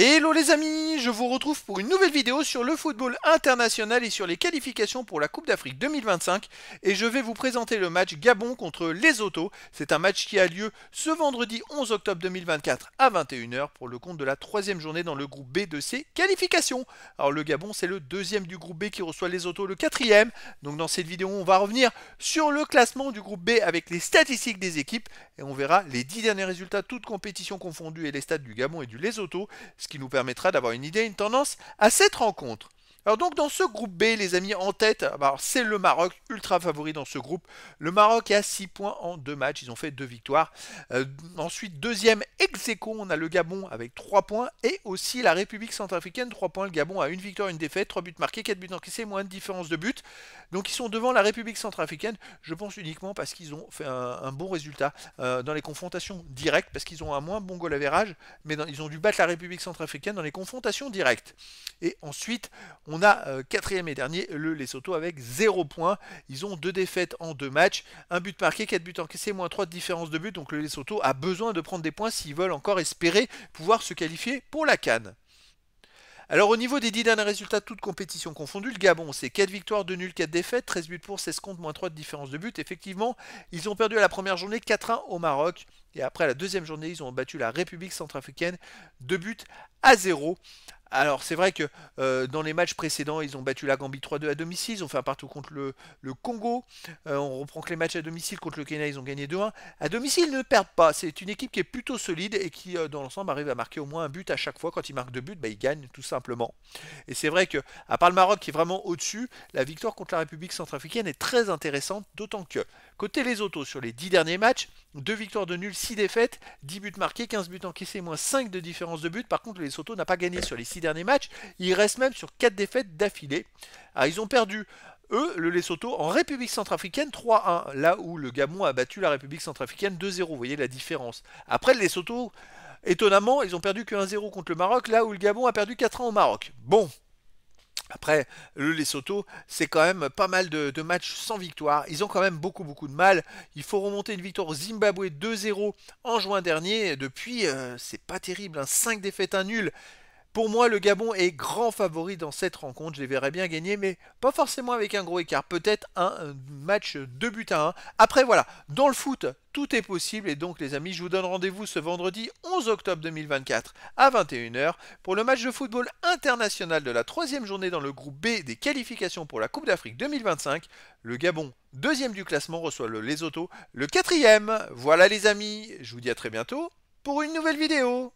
Hello les amis, je vous retrouve pour une nouvelle vidéo sur le football international et sur les qualifications pour la Coupe d'Afrique 2025 et je vais vous présenter le match Gabon contre les Autos. C'est un match qui a lieu ce vendredi 11 octobre 2024 à 21h pour le compte de la troisième journée dans le groupe B de ces qualifications. Alors le Gabon c'est le deuxième du groupe B qui reçoit les Autos, le quatrième. Donc dans cette vidéo on va revenir sur le classement du groupe B avec les statistiques des équipes et on verra les dix derniers résultats toutes compétitions confondues et les stats du Gabon et du Lesotho ce qui nous permettra d'avoir une idée, une tendance à cette rencontre. Alors donc dans ce groupe B, les amis, en tête, ah bah c'est le Maroc, ultra favori dans ce groupe. Le Maroc a à 6 points en 2 matchs, ils ont fait 2 victoires. Euh, ensuite, deuxième, ex on a le Gabon avec 3 points, et aussi la République Centrafricaine, 3 points. Le Gabon a une victoire, une défaite, 3 buts marqués, 4 buts encaissés, moins de différence de but. Donc ils sont devant la République Centrafricaine, je pense uniquement parce qu'ils ont fait un, bon résultat euh, dans les confrontations directes, parce qu'ils ont un moins bon goal à mais ils ont dû battre la République Centrafricaine dans les confrontations directes. Et ensuite, on a euh, quatrième et dernier le Lesotho avec 0 points. Ils ont deux défaites en deux matchs, un but marqué, 4 buts encaissés, moins 3 de différence de but. Donc le Lesotho a besoin de prendre des points s'ils veulent encore espérer pouvoir se qualifier pour la Cannes. Alors au niveau des 10 derniers résultats, de toutes compétitions confondues, le Gabon, c'est 4 victoires, 2 nuls, 4 défaites, 13 buts pour, 16 comptes, moins 3 de différence de but. Effectivement, ils ont perdu à la première journée 4-1 au Maroc. Et après la deuxième journée, ils ont battu la République centrafricaine 2 buts à 0. Alors c'est vrai que euh, dans les matchs précédents, ils ont battu la Gambie 3-2 à domicile, ils ont fait un partout contre le, Congo, euh, on reprend que les matchs à domicile contre le Kenya, ils ont gagné 2-1. À domicile, ils ne perdent pas, c'est une équipe qui est plutôt solide et qui euh, dans l'ensemble arrive à marquer au moins un but à chaque fois. Quand ils marquent deux buts, bah, ils gagnent tout simplement. Et c'est vrai que, à part le Maroc qui est vraiment au-dessus, la victoire contre la République centrafricaine est très intéressante, d'autant que Côté les sur les 10 derniers matchs, 2 victoires de nul, 6 défaites, 10 buts marqués, 15 buts encaissés, moins 5 de différence de but. Par contre, les n'a pas gagné sur les 6 derniers matchs. Il reste même sur 4 défaites d'affilée. Ah, ils ont perdu eux, le Lesotho, en République centrafricaine 3-1, là où le Gabon a battu la République centrafricaine 2-0, vous voyez la différence. Après, le Lesotho, étonnamment, ils ont perdu que 1-0 contre le Maroc, là où le Gabon a perdu 4-1 au Maroc. Bon, après, le Lesotho, c'est quand même pas mal de, matchs sans victoire. Ils ont quand même beaucoup, beaucoup de mal. Il faut remonter une victoire au Zimbabwe 2-0 en juin dernier. Depuis, euh, c'est pas terrible. 5 hein. défaites, un nul. Pour moi, le Gabon est grand favori dans cette rencontre. Je les verrais bien gagner, mais pas forcément avec un gros écart. Peut-être un euh, match de buts à un. Après, voilà, dans le foot, tout est possible. Et donc, les amis, je vous donne rendez-vous ce vendredi 11 octobre 2024 à 21h pour le match de football international de la troisième journée dans le groupe B des qualifications pour la Coupe d'Afrique 2025. Le Gabon, deuxième du classement, reçoit le Lesotho, le quatrième. Voilà, les amis, je vous dis à très bientôt pour une nouvelle vidéo.